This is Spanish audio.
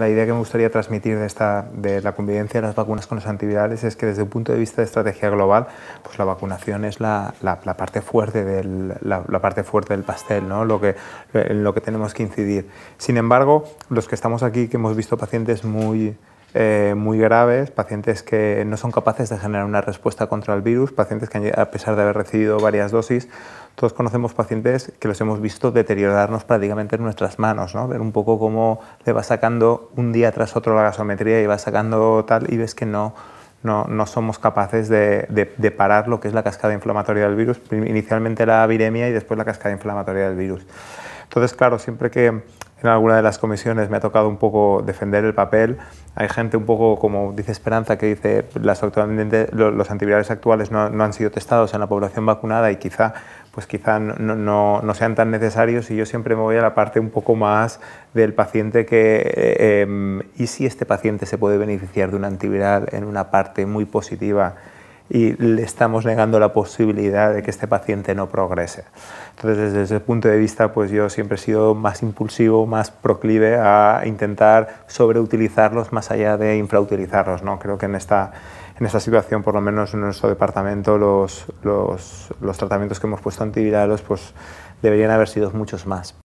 la idea que me gustaría transmitir de, esta, de la convivencia de las vacunas con los antivirales es que desde un punto de vista de estrategia global, pues la vacunación es la, parte, fuerte del, parte fuerte del pastel, ¿no? lo que, en lo que tenemos que incidir. Sin embargo, los que estamos aquí, que hemos visto pacientes muy eh, muy graves, pacientes que no son capaces de generar una respuesta contra el virus, pacientes que a pesar de haber recibido varias dosis, todos conocemos pacientes que los hemos visto deteriorarnos prácticamente en nuestras manos, ¿no? ver un poco cómo le va sacando un día tras otro la gasometría y va sacando tal y ves que no, no, no, somos capaces de, de, de, parar lo que es la cascada inflamatoria del virus, inicialmente la viremia y después la cascada inflamatoria del virus. Entonces, claro, siempre que en alguna de las comisiones me ha tocado un poco defender el papel. Hay gente un poco, como dice Esperanza, que dice que los antivirales actuales no, han sido testados en la población vacunada y quizá, pues quizá no, no, sean tan necesarios y yo siempre me voy a la parte un poco más del paciente que, eh, em, ¿y si este paciente se puede beneficiar de un antiviral en una parte muy positiva? y le estamos negando la posibilidad de que este paciente no progrese. Entonces, desde ese punto de vista, pues yo siempre he sido más impulsivo, más proclive a intentar sobreutilizarlos más allá de infrautilizarlos. ¿no? Creo que en esta, en esta situación, por lo menos en nuestro departamento, los, los, tratamientos que hemos puesto antivirales pues, deberían haber sido muchos más.